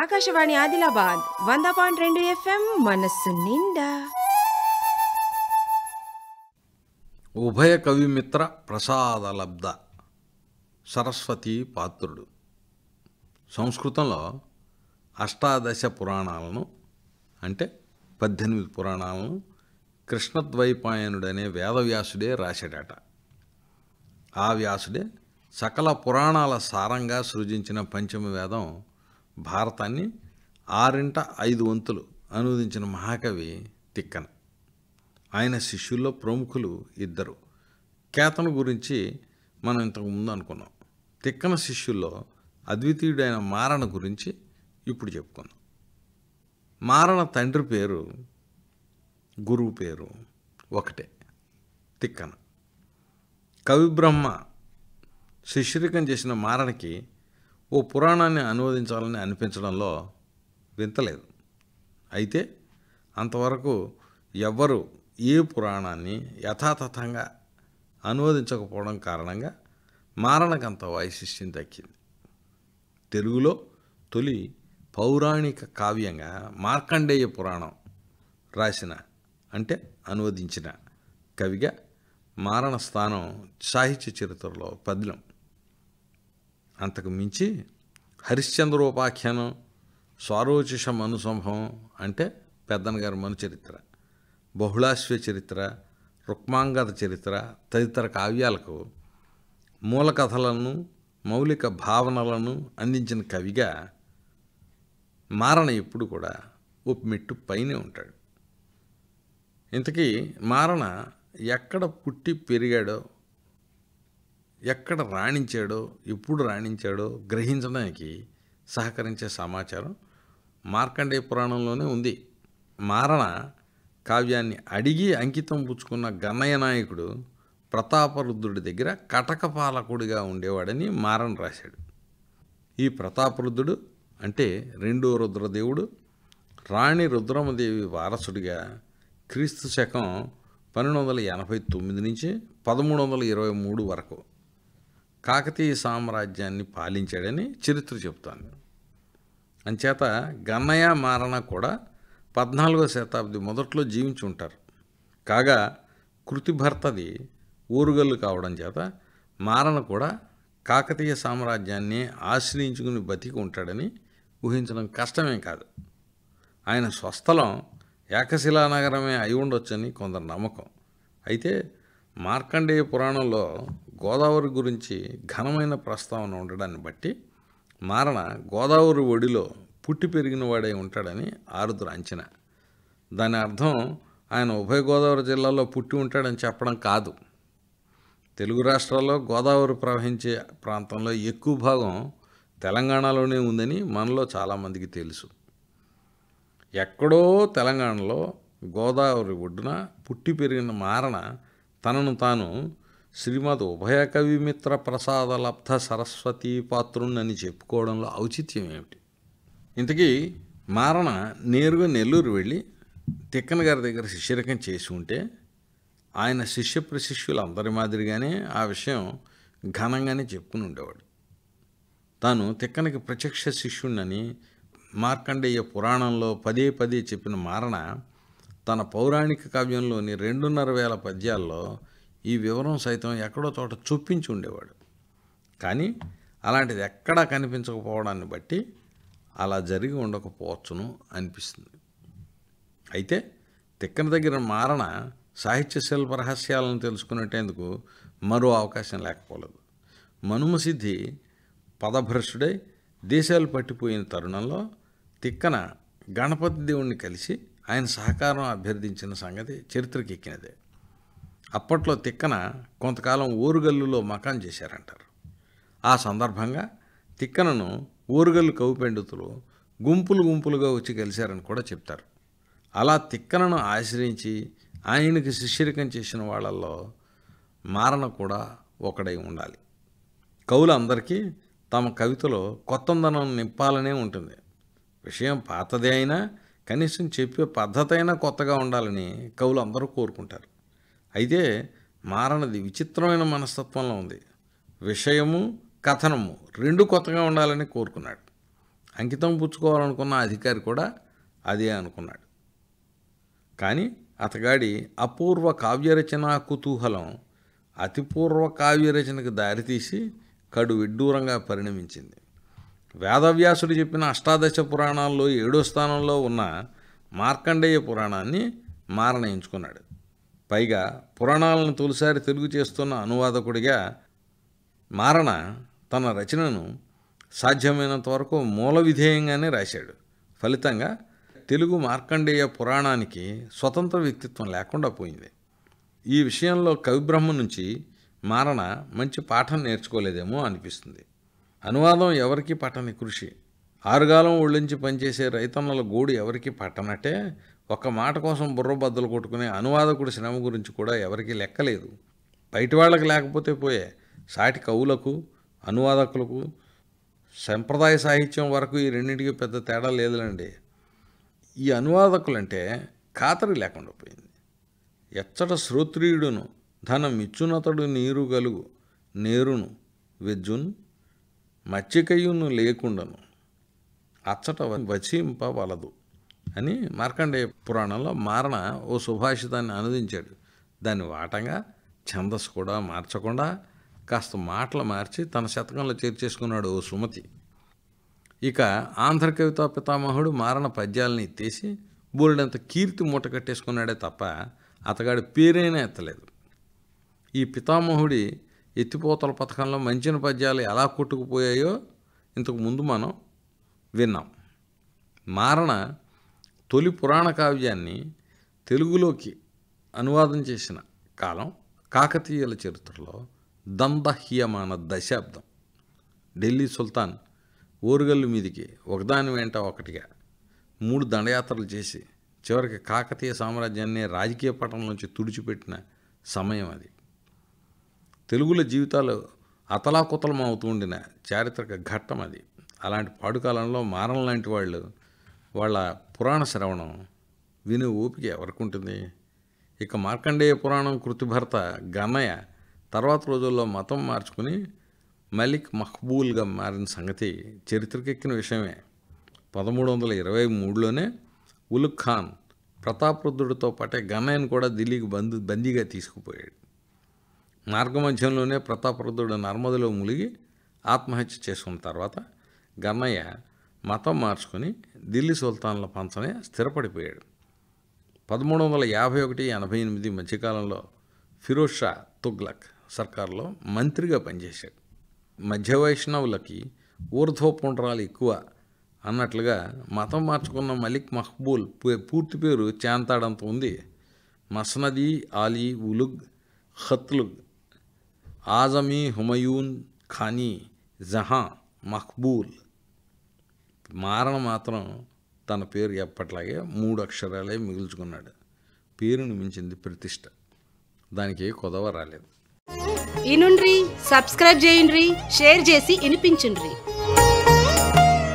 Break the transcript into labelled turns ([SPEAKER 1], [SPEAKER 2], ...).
[SPEAKER 1] ఆకాశవాణి ఆదిలాబాద్ వంద పాయింట్ రెండు ఎఫ్ఎం మనస్సు నిండా ఉభయ కవిమిత్ర ప్రసాద లబ్ధ సరస్వతి పాత్రుడు సంస్కృతంలో అష్టాదశ పురాణాలను అంటే పద్దెనిమిది పురాణాలను కృష్ణద్వైపాయనుడనే వేదవ్యాసుడే రాశాడట ఆ వ్యాసుడే సకల పురాణాల సారంగా సృజించిన పంచమ వేదం భారతాన్ని ఆరింట ఐదు వంతులు అనువదించిన మహాకవి తిక్కన ఆయన శిష్యుల్లో ప్రముఖులు ఇద్దరు కేతను గురించి మనం ఇంతకుముందు అనుకున్నాం తిక్కన శిష్యుల్లో అద్వితీయుడైన మారణ గురించి ఇప్పుడు చెప్పుకుందాం మారణ తండ్రి పేరు గురువు పేరు ఒకటే తిక్కన కవిబ్రహ్మ శిష్యరికం చేసిన మారణకి ఓ పురాణాన్ని అనువదించాలని అనిపించడంలో వింతలేదు అయితే అంతవరకు ఎవ్వరు ఏ పురాణాన్ని యథాతథంగా అనువదించకపోవడం కారణంగా మారణకంత వైశిష్యం దక్కింది తెలుగులో తొలి పౌరాణిక కావ్యంగా మార్కండేయ పురాణం రాసిన అంటే అనువదించిన కవిగా మారణ స్థానం సాహిత్య చరిత్రలో పద్యం అంతకు మించి హరిశ్చంద్రోపాఖ్యానం స్వారోచిష మనుసంభవం అంటే పెద్దనగారి మను చరిత్ర బహుళాశ్వ చరిత్ర రుక్మాంగత చరిత్ర తదితర కావ్యాలకు మూల కథలను మౌలిక భావనలను అందించిన కవిగా మారణ ఎప్పుడు కూడా ఉప్పిమిట్టు పైనే ఉంటాడు ఇంతకీ మారణ ఎక్కడ పుట్టి పెరిగాడో ఎక్కడ రాణించాడో ఎప్పుడు రాణించాడో గ్రహించడానికి సహకరించే సమాచారం మార్కండేయ పురాణంలోనే ఉంది మారణ కావ్యాన్ని అడిగి అంకితం పుచ్చుకున్న గన్నయ్య నాయకుడు ప్రతాపరుద్రుడి దగ్గర కటకపాలకుడిగా ఉండేవాడని మారణ రాశాడు ఈ ప్రతాపరుద్రుడు అంటే రెండో రుద్రదేవుడు రాణి రుద్రమదేవి వారసుడిగా క్రీస్తు శకం పన్నెండు వందల ఎనభై తొమ్మిది నుంచి పదమూడు వందల ఇరవై మూడు వరకు కాకతీయ సామ్రాజ్యాన్ని పాలించాడని చరిత్ర చెబుతాను అంచేత గన్నయ్య మారణ కూడా పద్నాలుగో శతాబ్ది మొదట్లో జీవించి ఉంటారు కాగా కృతిభర్తది ఊరుగల్లు కావడం చేత మారణ కూడా కాకతీయ సామ్రాజ్యాన్ని ఆశ్రయించుకుని బతికి ఉంటాడని ఊహించడం కష్టమే కాదు ఆయన స్వస్థలం ఏకశిలా నగరమే అయి ఉండొచ్చని కొందరు నమ్మకం అయితే మార్కండేయ పురాణంలో గోదావరి గురించి ఘనమైన ప్రస్తావన ఉండడాన్ని బట్టి మారణ గోదావరి ఒడిలో పుట్టి పెరిగిన వాడే ఉంటాడని ఆరుద్ర అంచనా దాని అర్థం ఆయన ఉభయ గోదావరి జిల్లాలో పుట్టి ఉంటాడని చెప్పడం కాదు తెలుగు రాష్ట్రాల్లో గోదావరి ప్రవహించే ప్రాంతంలో ఎక్కువ భాగం తెలంగాణలోనే ఉందని మనలో చాలామందికి తెలుసు ఎక్కడో తెలంగాణలో గోదావరి ఒడ్డున పుట్టి పెరిగిన మారణ తనను తాను శ్రీమద్ ఉభయ కవిమిత్ర ప్రసాద లబ్ధ సరస్వతీ పాత్రుణ్ణని చెప్పుకోవడంలో ఔచిత్యం ఏమిటి ఇంతకీ మారణ నేరుగా నెల్లూరు వెళ్ళి తిక్కన గారి దగ్గర శిష్యరకం చేసి ఉంటే ఆయన శిష్య ప్రశిష్యులందరి మాదిరిగానే ఆ విషయం ఘనంగానే చెప్పుకుని ఉండేవాడు తాను తిక్కనకి ప్రత్యక్ష శిష్యుణ్ణని మార్కండేయ పురాణంలో పదే పదే చెప్పిన మారణ తన పౌరాణిక కావ్యంలోని రెండున్నర వేల పద్యాల్లో ఈ వివరం సైతం ఎక్కడో చోట చూపించి ఉండేవాడు కానీ అలాంటిది ఎక్కడా కనిపించకపోవడాన్ని బట్టి అలా జరిగి ఉండకపోవచ్చును అనిపిస్తుంది అయితే తిక్కన దగ్గర మారణ సాహిత్య శిల్ప రహస్యాలను తెలుసుకునేటందుకు మరో అవకాశం లేకపోలేదు మనుమసిద్ధి పదభ్రష్టుడై దేశాలు పట్టిపోయిన తరుణంలో తిక్కన గణపతి దేవుణ్ణి కలిసి ఆయన సహకారం అభ్యర్థించిన సంగతి చరిత్రకెక్కినదే అప్పట్లో తిక్కన కొంతకాలం ఊరుగల్లులో మకాన్ చేశారంటారు ఆ సందర్భంగా తిక్కనను ఊరుగల్లు కవి గుంపులు గుంపులుగా వచ్చి కలిశారని కూడా చెప్తారు అలా తిక్కనను ఆశ్రయించి ఆయనకి శిష్యరికం చేసిన వాళ్ళల్లో మారణ కూడా ఒకడై ఉండాలి కవులందరికీ తమ కవితలో కొత్తందనం నింపాలనే ఉంటుంది విషయం పాతదే అయినా కనీసం చెప్పే పద్ధతైనా కొత్తగా ఉండాలని కవులు అందరూ కోరుకుంటారు అయితే మారనది విచిత్రమైన మనస్తత్వంలో ఉంది విషయము కథనము రెండు కొత్తగా ఉండాలని కోరుకున్నాడు అంకితం పుచ్చుకోవాలనుకున్న అధికారి కూడా అదే అనుకున్నాడు కానీ అతగాడి అపూర్వ కావ్యరచనా కుతూహలం అతిపూర్వ కావ్యరచనకు దారితీసి కడు విడ్డూరంగా పరిణమించింది వేదవ్యాసుడు చెప్పిన అష్టాదశ పురాణాల్లో ఏడో స్థానంలో ఉన్న మార్కండేయ పురాణాన్ని మారణయించుకున్నాడు పైగా పురాణాలను తొలిసారి తెలుగు చేస్తున్న అనువాదకుడిగా మారణ తన రచనను సాధ్యమైనంత వరకు మూల విధేయంగానే రాశాడు ఫలితంగా తెలుగు మార్కండేయ పురాణానికి స్వతంత్ర వ్యక్తిత్వం లేకుండా పోయింది ఈ విషయంలో కవిబ్రహ్మ నుంచి మారణ మంచి పాఠం నేర్చుకోలేదేమో అనిపిస్తుంది అనువాదం ఎవరికి పట్టని కృషి ఆరుగాలం ఒళ్ళించి పనిచేసే రైతన్నల గోడు ఎవరికి పట్టనట్టే ఒక్క మాట కోసం బుర్ర బద్దలు కొట్టుకునే అనువాదకుడి శ్రమ గురించి కూడా ఎవరికీ లెక్కలేదు బయటి వాళ్ళకి లేకపోతే పోయే సాటి కవులకు అనువాదకులకు సంప్రదాయ సాహిత్యం వరకు ఈ రెండింటికి పెద్ద తేడా లేదులండి ఈ అనువాదకులంటే ఖాతరి లేకుండా పోయింది ఎచ్చట శ్రోత్రియుడును ధనమిచ్చునతడు నీరు గలుగు నేరును విద్యున్ మత్స్యకయును లేకుండను అచ్చట వచింపవలదు అని మార్కండేయ పురాణంలో మారణ ఓ సుభాషితాన్ని అనుదించాడు దాన్ని వాటంగా ఛందస్సు కూడా మార్చకుండా కాస్త మాటలు మార్చి తన శతకంలో చేర్చేసుకున్నాడు ఓ సుమతి ఇక ఆంధ్ర కవితా పితామహుడు మారణ పద్యాలని ఎత్తేసి బోల్డంత కీర్తి మూట కట్టేసుకున్నాడే తప్ప అతగాడి పేరైనా ఎత్తలేదు ఈ పితామహుడి ఎత్తిపోతల పథకంలో మంచిన పద్యాలు ఎలా కొట్టుకుపోయాయో ఇంతకు ముందు మనం విన్నాం మారణ తొలి పురాణ కావ్యాన్ని తెలుగులోకి అనువాదం చేసిన కాలం కాకతీయుల చరిత్రలో దందహ్యమాన దశాబ్దం ఢిల్లీ సుల్తాన్ ఓరుగల్లు మీదికి ఒకదాని వెంట ఒకటిగా మూడు దండయాత్రలు చేసి చివరికి కాకతీయ సామ్రాజ్యాన్ని రాజకీయ నుంచి తుడిచిపెట్టిన సమయం అది తెలుగుల జీవితాలు అతలాకుతలం అవుతూ ఉండిన చారిత్రక ఘట్టం అది అలాంటి పాడుకాలంలో మారం లాంటి వాళ్ళు వాళ్ళ పురాణ శ్రవణం విని ఓపిక ఎవరికి ఉంటుంది ఇక మార్కండేయ పురాణం కృతిభర్త గన్నయ్య తర్వాత రోజుల్లో మతం మార్చుకుని మలిక్ మహబూల్గా మారిన సంగతి చరిత్రకెక్కిన విషయమే పదమూడు వందల ఇరవై మూడులోనే ఉలుక్ ఖాన్ ప్రతాప్రుద్ధుడితో పాటే గన్నయ్యను కూడా ఢిల్లీకి బందీ బందీగా తీసుకుపోయాడు మార్గమధ్యంలోనే ప్రతాప్రుద్ధుడు నర్మదలో మునిగి ఆత్మహత్య చేసుకున్న తర్వాత గన్నయ్య మతం మార్చుకొని ఢిల్లీ సుల్తాన్ల పంచనే స్థిరపడిపోయాడు పదమూడు వందల యాభై ఒకటి ఎనభై ఎనిమిది మధ్యకాలంలో ఫిరోజ్ షా తుగ్లక్ సర్కార్లో మంత్రిగా పనిచేశాడు మధ్య వైష్ణవులకి ఊర్ధ్వపుండ్రాలు ఎక్కువ అన్నట్లుగా మతం మార్చుకున్న మలిక్ మహబూల్ పూర్తి పేరు చాంతాడంత ఉంది మస్నదీ ఆలీ ఉలుగ్ ఖత్లుగ్ ఆజమీ హుమయూన్ ఖానీ జహా మహబూల్ మారణ మాత్రం తన పేరు ఎప్పట్లాగే మూడు అక్షరాలే మిగుల్చుకున్నాడు పేరును మించింది ప్రతిష్ట దానికి కొదవ రాలేదు ఇనుండ్రి సబ్స్క్రైబ్ చేయండి షేర్ చేసి వినిపించండి